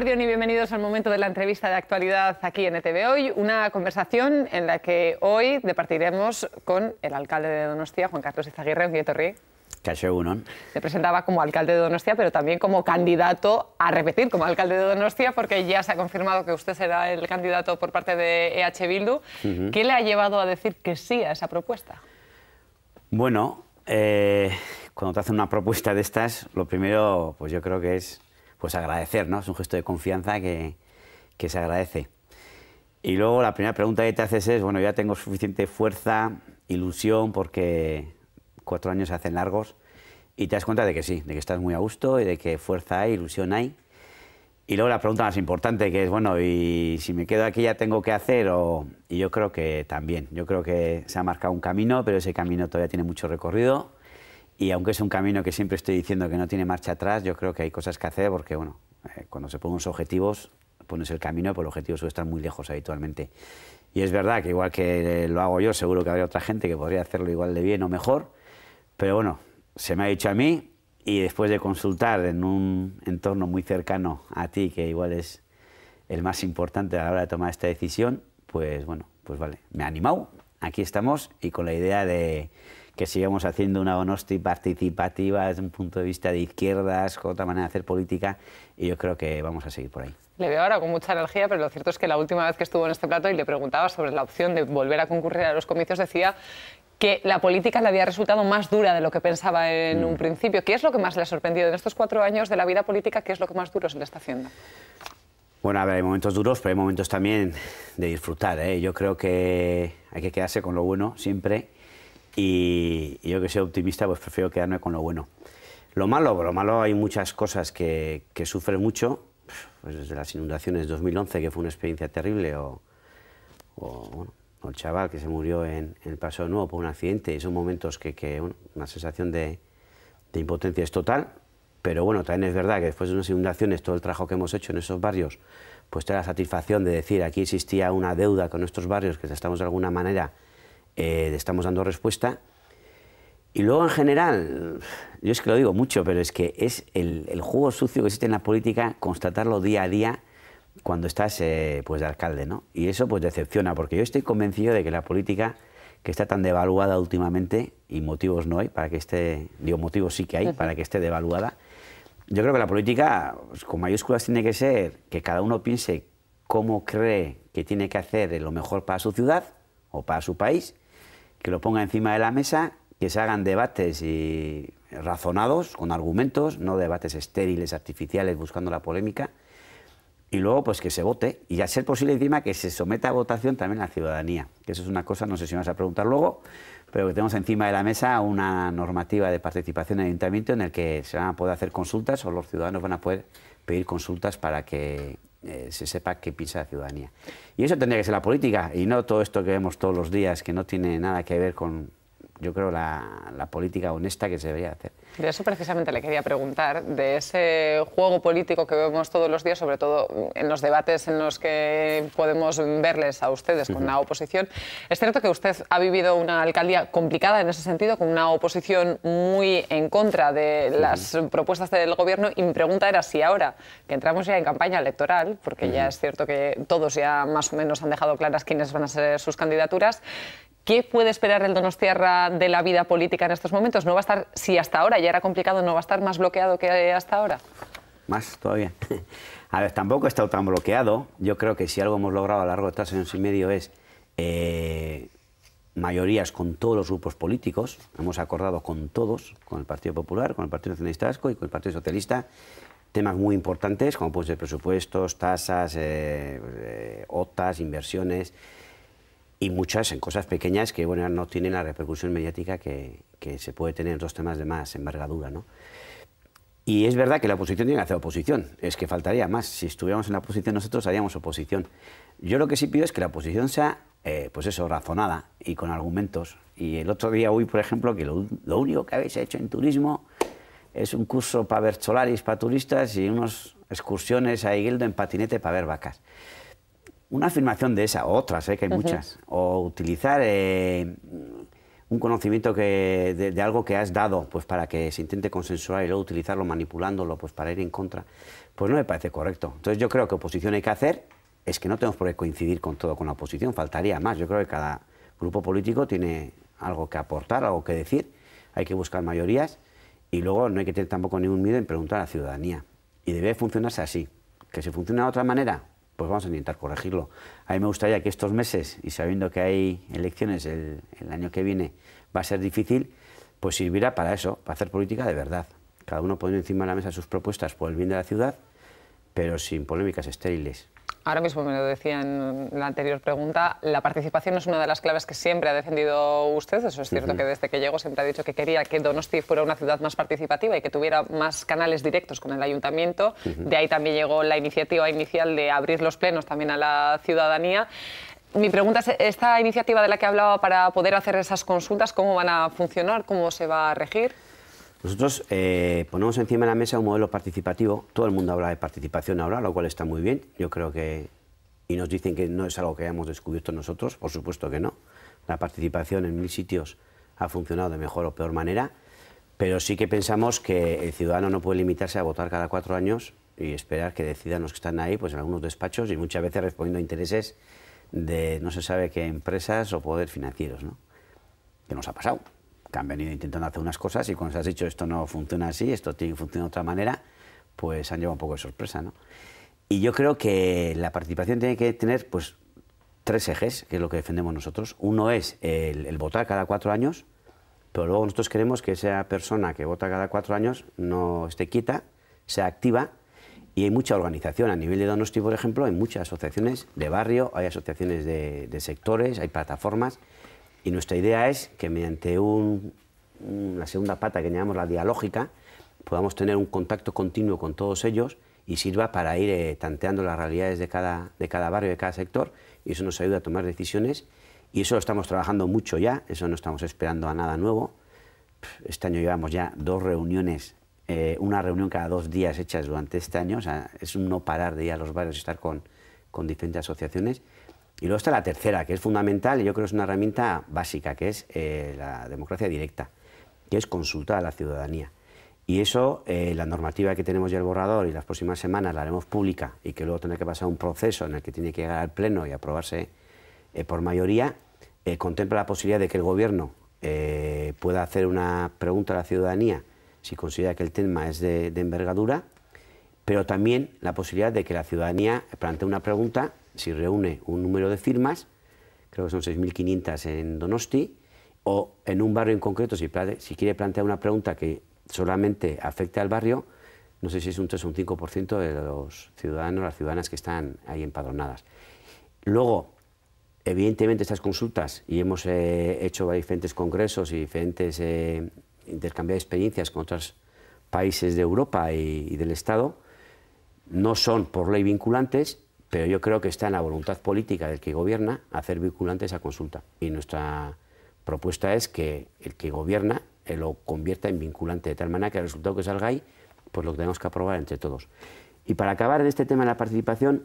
y bienvenidos al momento de la entrevista de actualidad aquí en ETV Hoy. Una conversación en la que hoy departiremos con el alcalde de Donostia, Juan Carlos Izaguirre, un uno. Se presentaba como alcalde de Donostia, pero también como candidato a repetir como alcalde de Donostia, porque ya se ha confirmado que usted será el candidato por parte de EH Bildu. ¿Qué le ha llevado a decir que sí a esa propuesta? Bueno, eh, cuando te hacen una propuesta de estas, lo primero, pues yo creo que es pues agradecer, ¿no? Es un gesto de confianza que, se agradece. Y luego la primera pregunta que te haces es, bueno, ya tengo suficiente fuerza, ilusión, porque cuatro años se hacen largos, y te das cuenta de que sí, de que estás muy a gusto y de que fuerza hay, ilusión hay. Y luego la pregunta más importante, que es, bueno, ¿y si me quedo aquí ya tengo que hacer? O... Y yo creo que también, yo creo que se ha marcado un camino, pero ese camino todavía tiene mucho recorrido. Y aunque es un camino que siempre estoy diciendo que no tiene marcha atrás, yo creo que hay cosas que hacer porque, bueno, eh, cuando se ponen unos objetivos, pones el camino, pero pues los objetivos suelen estar muy lejos habitualmente. Y es verdad que igual que lo hago yo, seguro que habría otra gente que podría hacerlo igual de bien o mejor, pero bueno, se me ha dicho a mí y después de consultar en un entorno muy cercano a ti, que igual es el más importante a la hora de tomar esta decisión, pues bueno, pues vale, me ha animado, aquí estamos y con la idea de que sigamos haciendo una Donosti participativa desde un punto de vista de izquierdas, con otra manera de hacer política, y yo creo que vamos a seguir por ahí. Le veo ahora con mucha energía, pero lo cierto es que la última vez que estuvo en este plato y le preguntaba sobre la opción de volver a concurrir a los comicios, decía que la política le había resultado más dura de lo que pensaba en mm. un principio. ¿Qué es lo que más le ha sorprendido en estos cuatro años de la vida política? ¿Qué es lo que más duro se le está haciendo? Bueno, a ver, hay momentos duros, pero hay momentos también de disfrutar. ¿eh? Yo creo que hay que quedarse con lo bueno siempre y, yo que soy optimista, pues prefiero quedarme con lo bueno. Lo malo, lo malo hay muchas cosas que, que sufren mucho, pues desde las inundaciones 2011, que fue una experiencia terrible, o, el chaval que se murió en, el Paso de Nuevo por un accidente, y son momentos que, una sensación de, impotencia es total, pero bueno, también es verdad que después de unas inundaciones, todo el trabajo que hemos hecho en esos barrios, pues te la satisfacción de decir, aquí existía una deuda con nuestros barrios que estamos de alguna manera eh, estamos dando respuesta. Y luego, en general, yo es que lo digo mucho, pero es que es el, el juego sucio que existe en la política constatarlo día a día cuando estás eh, pues, de alcalde, ¿no? Y eso pues decepciona, porque yo estoy convencido de que la política, que está tan devaluada últimamente, y motivos no hay para que esté, digo, motivos sí que hay para que esté devaluada, yo creo que la política, pues, con mayúsculas, tiene que ser que cada uno piense cómo cree que tiene que hacer lo mejor para su ciudad o para su país que lo ponga encima de la mesa, que se hagan debates razonados, con argumentos, no debates estériles, artificiales, buscando la polémica, y luego pues que se vote, y a ser posible encima que se someta a votación también la ciudadanía, que eso es una cosa, no sé si me vas a preguntar luego, pero que tenemos encima de la mesa una normativa de participación en el ayuntamiento en el que se van a poder hacer consultas o los ciudadanos van a poder pedir consultas para que eh, se sepa qué piensa la ciudadanía. Y eso tendría que ser la política y no todo esto que vemos todos los días que no tiene nada que ver con, yo creo, la, la, política honesta que se debería hacer. De eso precisamente le quería preguntar, de ese juego político que vemos todos los días, sobre todo en los debates en los que podemos verles a ustedes con la oposición. Es cierto que usted ha vivido una alcaldía complicada en ese sentido, con una oposición muy en contra de las propuestas del gobierno, y mi pregunta era si ahora que entramos ya en campaña electoral, porque ya es cierto que todos ya más o menos han dejado claras quiénes van a ser sus candidaturas, ¿Qué puede esperar el Donostiarra de la vida política en estos momentos? ¿No va a estar, si hasta ahora ya era complicado, no va a estar más bloqueado que hasta ahora? Más todavía. A ver, tampoco ha estado tan bloqueado. Yo creo que si algo hemos logrado a lo largo de tres años y medio es eh, mayorías con todos los grupos políticos. Hemos acordado con todos, con el Partido Popular, con el Partido Nacionalista Vasco y con el Partido Socialista, temas muy importantes como pueden ser presupuestos, tasas, eh, eh, OTAs, inversiones y muchas en cosas pequeñas que bueno, no tienen la repercusión mediática que, que se puede tener en otros temas de más envergadura. ¿no? Y es verdad que la oposición tiene que hacer oposición, es que faltaría más. Si estuviéramos en la oposición nosotros haríamos oposición. Yo lo que sí pido es que la oposición sea, eh, pues eso, razonada y con argumentos. Y el otro día hoy, por ejemplo, que lo, lo único que habéis hecho en turismo es un curso para ver solaris para turistas y unas excursiones a Higueldo en patinete para ver vacas una afirmación de esa, otras, ¿eh? que hay muchas, o utilizar eh, un conocimiento que, de, algo que has dado pues para que se intente consensuar y luego utilizarlo manipulándolo pues para ir en contra, pues no me parece correcto. Entonces yo creo que oposición hay que hacer, es que no tenemos por qué coincidir con todo con la oposición, faltaría más. Yo creo que cada grupo político tiene algo que aportar, algo que decir, hay que buscar mayorías y luego no hay que tener tampoco ningún miedo en preguntar a la ciudadanía. Y debe funcionarse así. Que si funciona de otra manera, pues vamos a intentar corregirlo. A mí me gustaría que estos meses, y sabiendo que hay elecciones el, año que viene, va a ser difícil, pues sirviera para eso, para hacer política de verdad. Cada uno poniendo encima de la mesa sus propuestas por el bien de la ciudad, pero sin polémicas estériles. Ahora mismo me lo decía en la anterior pregunta, la participación es una de las claves que siempre ha defendido usted, eso es cierto que desde que llegó siempre ha dicho que quería que Donosti fuera una ciudad más participativa y que tuviera más canales directos con el ayuntamiento, de ahí también llegó la iniciativa inicial de abrir los plenos también a la ciudadanía. Mi pregunta es, ¿esta iniciativa de la que hablaba para poder hacer esas consultas, cómo van a funcionar, cómo se va a regir? Nosotros eh, ponemos encima de la mesa un modelo participativo. Todo el mundo habla de participación ahora, lo cual está muy bien. Yo creo que. Y nos dicen que no es algo que hayamos descubierto nosotros, por supuesto que no. La participación en mil sitios ha funcionado de mejor o peor manera, pero sí que pensamos que el ciudadano no puede limitarse a votar cada cuatro años y esperar que decidan los que están ahí, pues en algunos despachos y muchas veces respondiendo a intereses de no se sabe qué empresas o poder financieros, ¿no? Que nos ha pasado han venido intentando hacer unas cosas y cuando se has dicho esto no funciona así, esto tiene que funcionar de otra manera, pues han llevado un poco de sorpresa. ¿no? Y yo creo que la participación tiene que tener pues, tres ejes, que es lo que defendemos nosotros. Uno es el, votar cada cuatro años, pero luego nosotros queremos que esa persona que vota cada cuatro años no esté quieta, sea activa y hay mucha organización. A nivel de Donosti, por ejemplo, hay muchas asociaciones de barrio, hay asociaciones de, de sectores, hay plataformas. Y nuestra idea es que mediante una segunda pata que llamamos la dialógica, podamos tener un contacto continuo con todos ellos y sirva para ir eh, tanteando las realidades de cada, barrio, de cada sector, y eso nos ayuda a tomar decisiones, y eso lo estamos trabajando mucho ya, eso no estamos esperando a nada nuevo. Este año llevamos ya dos reuniones, eh, una reunión cada dos días hechas durante este año, o sea, es no parar de ir a los barrios y estar con, con diferentes asociaciones, y luego está la tercera, que es fundamental, y yo creo que es una herramienta básica, que es eh, la democracia directa, que es consultar a la ciudadanía. Y eso, eh, la normativa que tenemos ya el borrador y las próximas semanas la haremos pública y que luego tendrá que pasar un proceso en el que tiene que llegar al Pleno y aprobarse eh, por mayoría, contempla la posibilidad de que el Gobierno pueda hacer una pregunta a la ciudadanía si considera que el tema es de, de envergadura, pero también la posibilidad de que la ciudadanía plantee una pregunta si reúne un número de firmas, creo que son 6.500 en Donosti, o en un barrio en concreto, si, quiere plantear una pregunta que solamente afecte al barrio, no sé si es un 3 o un 5% de los ciudadanos, las ciudadanas que están ahí empadronadas. Luego, evidentemente, estas consultas, y hemos eh, hecho diferentes congresos y diferentes eh, intercambiar experiencias con otros países de Europa y del Estado, no son por ley vinculantes, pero yo creo que está en la voluntad política del que gobierna hacer vinculante esa consulta. Y nuestra propuesta es que el que gobierna eh, lo convierta en vinculante, de tal manera que el resultado que salga ahí, pues lo tenemos que aprobar entre todos. Y para acabar en este tema de la participación,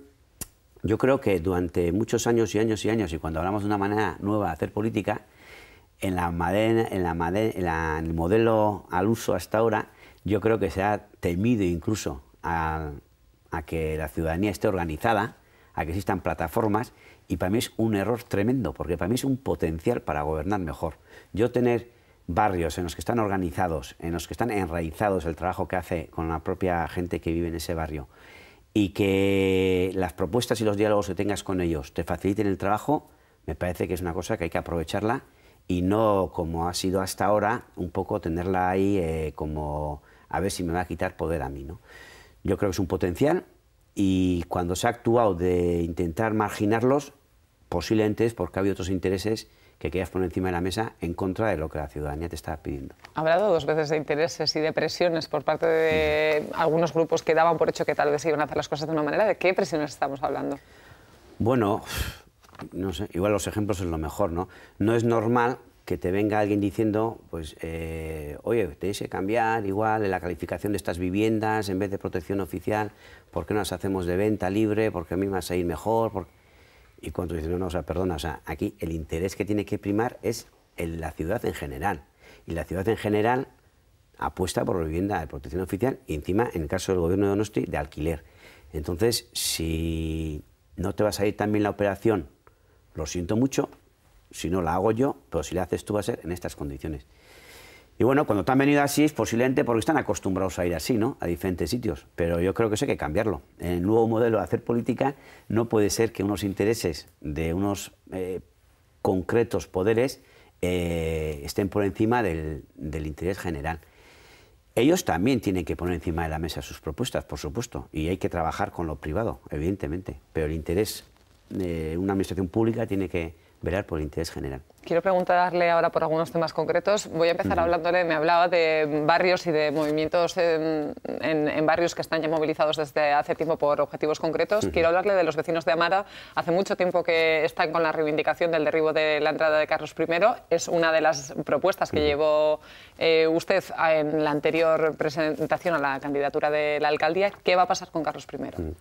yo creo que durante muchos años y años y años, y cuando hablamos de una manera nueva de hacer política, en, la, el modelo al uso hasta ahora, yo creo que se ha temido incluso a que la ciudadanía esté organizada a que existan plataformas y para mí es un error tremendo, porque para mí es un potencial para gobernar mejor. Yo tener barrios en los que están organizados, en los que están enraizados el trabajo que hace con la propia gente que vive en ese barrio y que las propuestas y los diálogos que tengas con ellos te faciliten el trabajo, me parece que es una cosa que hay que aprovecharla y no como ha sido hasta ahora, un poco tenerla ahí eh, como a ver si me va a quitar poder a mí. ¿no? Yo creo que es un potencial, y cuando se ha actuado de intentar marginarlos, posiblemente es porque había otros intereses que querías poner encima de la mesa en contra de lo que la ciudadanía te estaba pidiendo. Ha hablado dos veces de intereses y de presiones por parte de algunos grupos que daban por hecho que tal vez se iban a hacer las cosas de una manera. ¿De qué presiones estamos hablando? Bueno, no sé, igual los ejemplos es lo mejor, ¿no? No es normal que te venga alguien diciendo, pues, eh, oye, tenéis que cambiar igual en la calificación de estas viviendas, en vez de protección oficial, ¿por qué no las hacemos de venta libre? Porque a mí me vas a ir mejor. Y cuando dicen, no, no, o sea, perdona, o sea, aquí el interés que tiene que primar es en la ciudad en general. Y la ciudad en general apuesta por la vivienda de protección oficial y encima, en el caso del gobierno de Donosti, de alquiler. Entonces, si no te va a salir también bien la operación, lo siento mucho, si no la hago yo, pero si la haces tú va a ser en estas condiciones. Y bueno, cuando te han venido así es posiblemente porque están acostumbrados a ir así, ¿no? A diferentes sitios. Pero yo creo que eso hay que cambiarlo. En El nuevo modelo de hacer política no puede ser que unos intereses de unos eh, concretos poderes eh, estén por encima del, interés general. Ellos también tienen que poner encima de la mesa sus propuestas, por supuesto, y hay que trabajar con lo privado, evidentemente. Pero el interés de una administración pública tiene que, por el interés general. Quiero preguntarle ahora por algunos temas concretos. Voy a empezar hablándole, me hablaba de barrios y de movimientos en, barrios que están ya movilizados desde hace tiempo por objetivos concretos. Quiero hablarle de los vecinos de Amara. Hace mucho tiempo que están con la reivindicación del derribo de la entrada de Carlos I. Es una de las propuestas que llevó eh, usted en la anterior presentación a la candidatura de la alcaldía. ¿Qué va a pasar con Carlos I?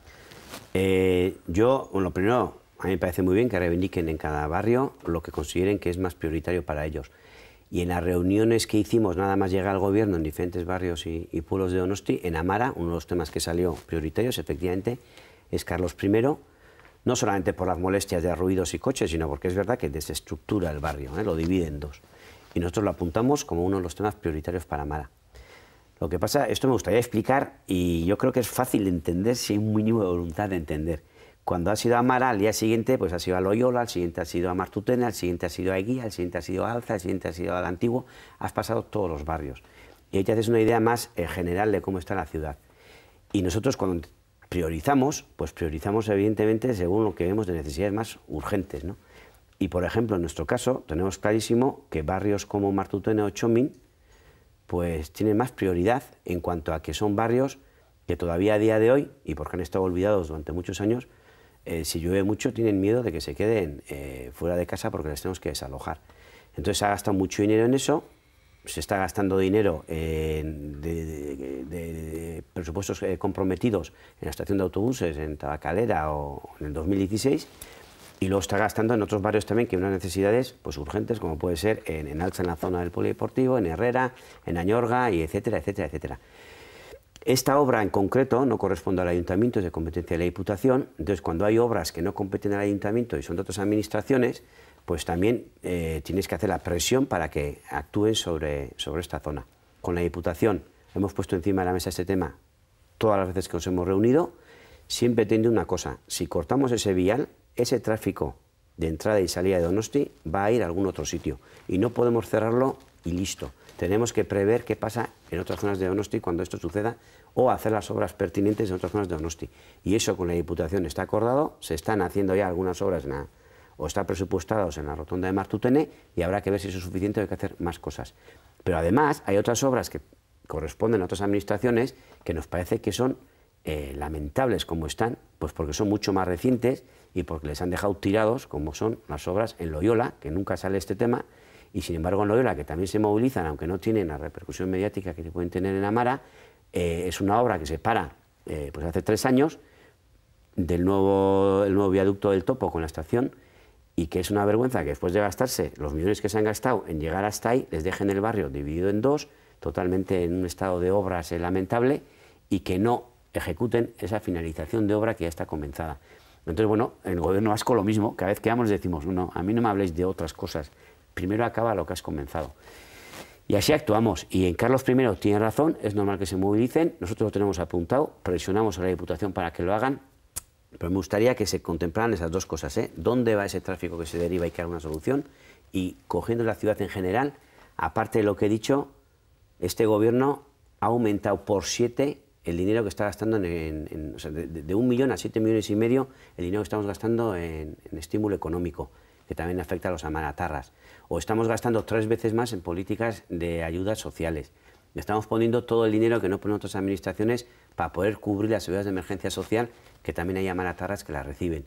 Eh, yo, lo primero, a mí me parece muy bien que reivindiquen en cada barrio lo que consideren que es más prioritario para ellos. Y en las reuniones que hicimos, nada más llegar al gobierno en diferentes barrios y, pueblos de Donosti, en Amara, uno de los temas que salió prioritarios, efectivamente, es Carlos I, no solamente por las molestias de ruidos y coches, sino porque es verdad que desestructura el barrio, ¿eh? lo divide en dos. Y nosotros lo apuntamos como uno de los temas prioritarios para Amara. Lo que pasa, esto me gustaría explicar y yo creo que es fácil de entender si hay un mínimo de voluntad de entender. Cuando has ido a Amara, al día siguiente pues has ido a Loyola, al siguiente has ido a Martutena, al siguiente has ido a Eguía, al siguiente has ido a Alza, al siguiente ha ido al Antiguo, has pasado todos los barrios. Y ahí te haces una idea más eh, general de cómo está la ciudad. Y nosotros cuando priorizamos, pues priorizamos evidentemente según lo que vemos de necesidades más urgentes. ¿no? Y por ejemplo, en nuestro caso, tenemos clarísimo que barrios como Martutena o Chomín pues tienen más prioridad en cuanto a que son barrios que todavía a día de hoy, y porque han estado olvidados durante muchos años, eh, si llueve mucho tienen miedo de que se queden eh, fuera de casa porque les tenemos que desalojar. Entonces se ha gastado mucho dinero en eso, se está gastando dinero en, de, presupuestos eh, comprometidos en la estación de autobuses, en Tabacalera o en el 2016, y lo está gastando en otros barrios también que tienen unas necesidades pues, urgentes, como puede ser en, en Alza, en la zona del polideportivo, en Herrera, en Añorga, y etcétera, etcétera, etcétera. Esta obra en concreto no corresponde al ayuntamiento, es de competencia de la Diputación. Entonces, cuando hay obras que no competen al ayuntamiento y son de otras administraciones, pues también eh, tienes que hacer la presión para que actúen sobre, esta zona. Con la Diputación hemos puesto encima de la mesa este tema todas las veces que nos hemos reunido. Siempre tiene una cosa: si cortamos ese vial, ese tráfico de entrada y salida de Donosti va a ir a algún otro sitio y no podemos cerrarlo y listo tenemos que prever qué pasa en otras zonas de Donosti cuando esto suceda o hacer las obras pertinentes en otras zonas de Donosti. Y eso con la Diputación está acordado, se están haciendo ya algunas obras o están presupuestados en la rotonda de Martutene y habrá que ver si eso es suficiente o hay que hacer más cosas. Pero además hay otras obras que corresponden a otras administraciones que nos parece que son eh, lamentables como están, pues porque son mucho más recientes y porque les han dejado tirados, como son las obras en Loyola, que nunca sale este tema, y sin embargo, en la que también se movilizan, aunque no tienen la repercusión mediática que pueden tener en Amara, eh, es una obra que se para eh, pues hace tres años del nuevo, el nuevo viaducto del Topo con la estación y que es una vergüenza que después de gastarse los millones que se han gastado en llegar hasta ahí, les dejen el barrio dividido en dos, totalmente en un estado de obras eh, lamentable y que no ejecuten esa finalización de obra que ya está comenzada. Entonces, bueno, el gobierno vasco lo mismo, cada vez que vamos decimos, no, a mí no me habléis de otras cosas, primero acaba lo que has comenzado. Y así actuamos. Y en Carlos I tiene razón, es normal que se movilicen, nosotros lo tenemos apuntado, presionamos a la Diputación para que lo hagan, pero me gustaría que se contemplaran esas dos cosas. ¿eh? ¿Dónde va ese tráfico que se deriva y que haga una solución? Y cogiendo la ciudad en general, aparte de lo que he dicho, este gobierno ha aumentado por siete el dinero que está gastando en, de, un millón a siete millones y medio el dinero que estamos gastando en estímulo económico que también afecta a los amaratarras. O estamos gastando tres veces más en políticas de ayudas sociales. Estamos poniendo todo el dinero que no ponen otras administraciones para poder cubrir las ayudas de emergencia social, que también hay amaratarras que las reciben.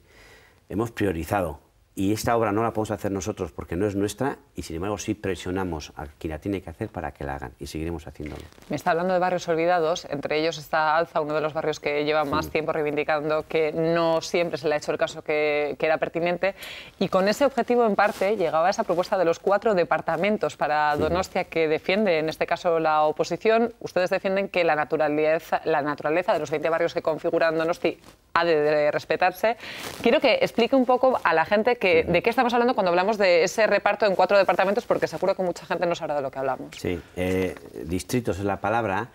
Hemos priorizado, y esta obra no la podemos hacer nosotros porque no es nuestra y sin embargo sí presionamos a quien la tiene que hacer para que la hagan y seguiremos haciéndolo. Me está hablando de barrios olvidados, entre ellos está Alza, uno de los barrios que lleva más tiempo reivindicando que no siempre se le ha hecho el caso que, que, era pertinente y con ese objetivo en parte llegaba esa propuesta de los cuatro departamentos para Donostia que defiende en este caso la oposición. Ustedes defienden que la naturaleza, la naturaleza de los 20 barrios que configuran Donostia... ha de, respetarse. Quiero que explique un poco a la gente de qué estamos hablando cuando hablamos de ese reparto en cuatro departamentos, porque seguro que mucha gente no sabrá de lo que hablamos. Sí, eh, distritos es la palabra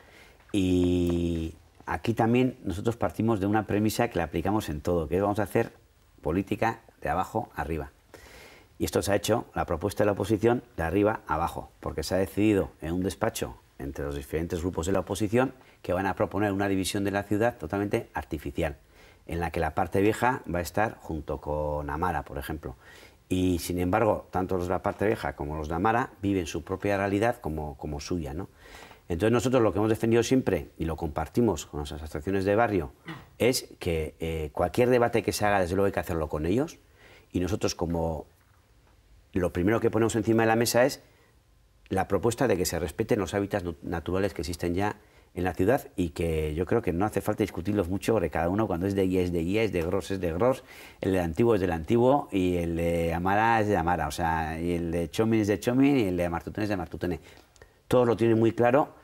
y aquí también nosotros partimos de una premisa que la aplicamos en todo, que es vamos a hacer política de abajo arriba. Y esto se ha hecho, la propuesta de la oposición, de arriba abajo, porque se ha decidido en un despacho entre los diferentes grupos de la oposición que van a proponer una división de la ciudad totalmente artificial en la que la parte vieja va a estar junto con Amara, por ejemplo. Y sin embargo, tanto los de la parte vieja como los de Amara viven su propia realidad como, suya. ¿no? Entonces nosotros lo que hemos defendido siempre, y lo compartimos con nuestras asociaciones de barrio, es que eh, cualquier debate que se haga, desde luego hay que hacerlo con ellos, y nosotros como lo primero que ponemos encima de la mesa es la propuesta de que se respeten los hábitats naturales que existen ya en la ciudad y que yo creo que no hace falta discutirlos mucho sobre cada uno cuando es de guía es de guía, es de Gros es de Gros, el de antiguo es del antiguo y el de Amara es de Amara, o sea, y el de Chomin es de Chomin y el de Martutene es de Martutene. Todos lo tienen muy claro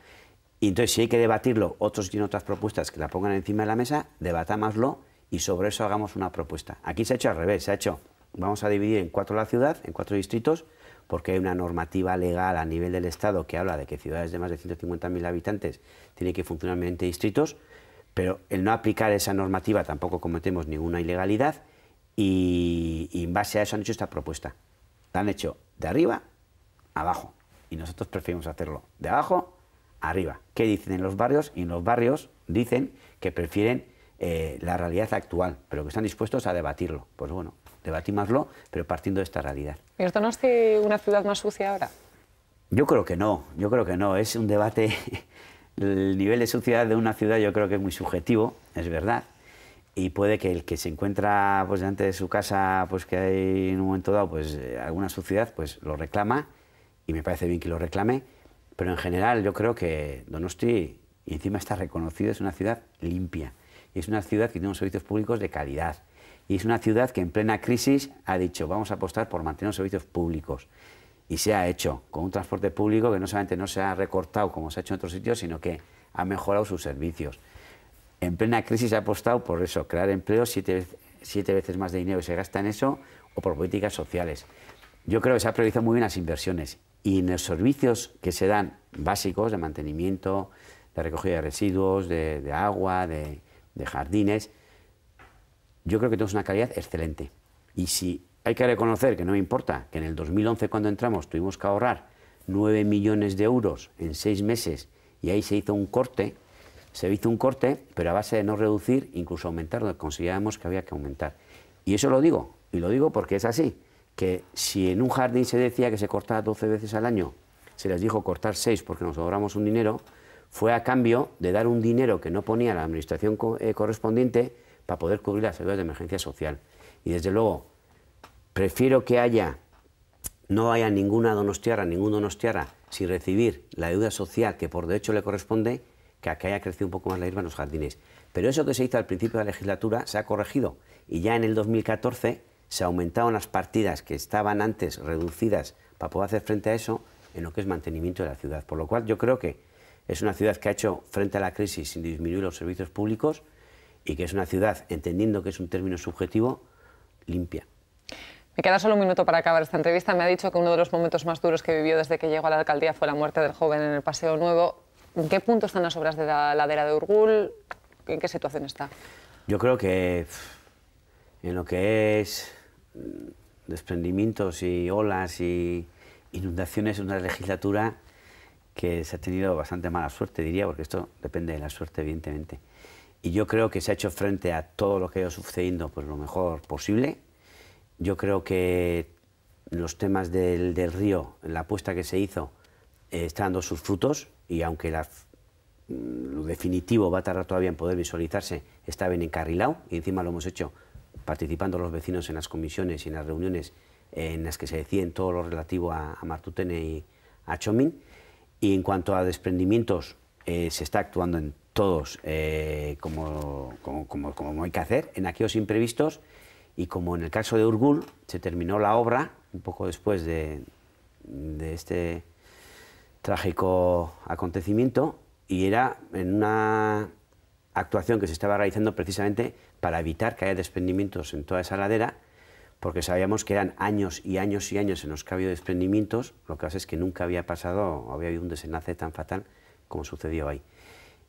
y entonces si hay que debatirlo, otros tienen otras propuestas que la pongan encima de la mesa, debatámoslo y sobre eso hagamos una propuesta. Aquí se ha hecho al revés, se ha hecho, vamos a dividir en cuatro la ciudad, en cuatro distritos, porque hay una normativa legal a nivel del Estado que habla de que ciudades de más de 150.000 habitantes tienen que funcionar mediante distritos, pero el no aplicar esa normativa tampoco cometemos ninguna ilegalidad y, en base a eso han hecho esta propuesta. La han hecho de arriba abajo y nosotros preferimos hacerlo de abajo arriba. ¿Qué dicen en los barrios? Y en los barrios dicen que prefieren eh, la realidad actual, pero que están dispuestos a debatirlo. Pues bueno, debatimoslo, pero partiendo de esta realidad. ¿Esto Donosti una ciudad más sucia ahora? Yo creo que no, yo creo que no. Es un debate, el nivel de suciedad de una ciudad yo creo que es muy subjetivo, es verdad. Y puede que el que se encuentra pues, delante de su casa, pues que hay en un momento dado pues, alguna suciedad, pues lo reclama, y me parece bien que lo reclame, pero en general yo creo que Donosti, y encima está reconocido, es una ciudad limpia. Y es una ciudad que tiene unos servicios públicos de calidad, y es una ciudad que en plena crisis ha dicho, vamos a apostar por mantener los servicios públicos. Y se ha hecho con un transporte público que no solamente no se ha recortado como se ha hecho en otros sitios, sino que ha mejorado sus servicios. En plena crisis ha apostado por eso, crear empleo, siete, veces más de dinero y se gasta en eso, o por políticas sociales. Yo creo que se ha priorizado muy bien las inversiones y en los servicios que se dan básicos de mantenimiento, de recogida de residuos, de, agua, de jardines, yo creo que tenemos una calidad excelente. Y si hay que reconocer que no me importa que en el 2011 cuando entramos tuvimos que ahorrar 9 millones de euros en 6 meses y ahí se hizo un corte, se hizo un corte, pero a base de no reducir, incluso aumentar lo que considerábamos que había que aumentar. Y eso lo digo, y lo digo porque es así, que si en un jardín se decía que se cortaba 12 veces al año, se les dijo cortar 6 porque nos ahorramos un dinero, fue a cambio de dar un dinero que no ponía la administración eh, correspondiente para poder cubrir las ayudas de emergencia social. Y desde luego, prefiero que haya, no haya ninguna donostiarra, ningún donostiarra, sin recibir la ayuda social que por derecho le corresponde, que haya crecido un poco más la hierba en los jardines. Pero eso que se hizo al principio de la legislatura se ha corregido y ya en el 2014 se aumentaron las partidas que estaban antes reducidas para poder hacer frente a eso en lo que es mantenimiento de la ciudad. Por lo cual yo creo que es una ciudad que ha hecho frente a la crisis sin disminuir los servicios públicos, y que es una ciudad, entendiendo que es un término subjetivo, limpia. Me queda solo un minuto para acabar esta entrevista. Me ha dicho que uno de los momentos más duros que vivió desde que llegó a la alcaldía fue la muerte del joven en el Paseo Nuevo. ¿En qué punto están las obras de la ladera de Urgul? ¿En qué situación está? Yo creo que en lo que es mm, desprendimientos y olas y inundaciones, es una legislatura que se ha tenido bastante mala suerte, diría, porque esto depende de la suerte, evidentemente. Y yo creo que se ha hecho frente a todo lo que ha ido sucediendo pues, lo mejor posible. Yo creo que los temas del, del río, la apuesta que se hizo, eh, está dando sus frutos y aunque la, mm, lo definitivo va a tardar todavía en poder visualizarse, está bien encarrilado y encima lo hemos hecho participando los vecinos en las comisiones y en las reuniones eh, en las que se deciden todo lo relativo a, Martutene y a Chomín. Y en cuanto a desprendimientos, eh, se está actuando en todos eh, como, como, hay que hacer en aquellos imprevistos y como en el caso de Urgul se terminó la obra un poco después de, este trágico acontecimiento y era en una actuación que se estaba realizando precisamente para evitar que haya desprendimientos en toda esa ladera porque sabíamos que eran años y años y años en los que había desprendimientos, lo que pasa es que nunca había pasado, había habido un desenlace tan fatal como sucedió ahí.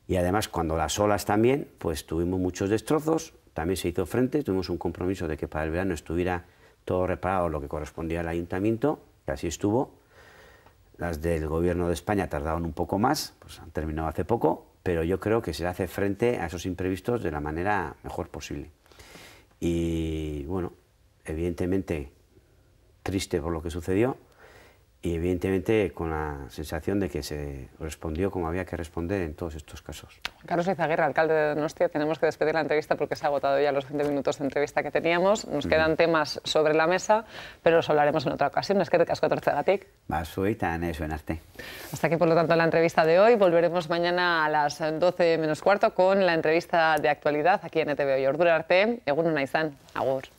Y además, cuando las olas también, pues tuvimos muchos destrozos, también se hizo frente, tuvimos un compromiso de que para el verano estuviera todo reparado lo que correspondía al ayuntamiento, que así estuvo. Las del gobierno de España tardaron un poco más, pues han terminado hace poco, pero yo creo que se hace frente a esos imprevistos de la manera mejor posible. Y bueno, evidentemente triste por lo que sucedió, y evidentemente con la sensación de que se respondió como había que responder en todos estos casos. Carlos Izaguirre, alcalde de Donostia, tenemos que despedir la entrevista porque se ha agotado ya los 20 minutos de entrevista que teníamos. Nos quedan temas sobre la mesa, pero los hablaremos en otra ocasión. Es que recasco torcegatik. en eso eh, en arte. Hasta aquí, por lo tanto, la entrevista de hoy. Volveremos mañana a las 12 menos cuarto con la entrevista de actualidad aquí en ETV Ordura Arte. Egun Naizan. Agur.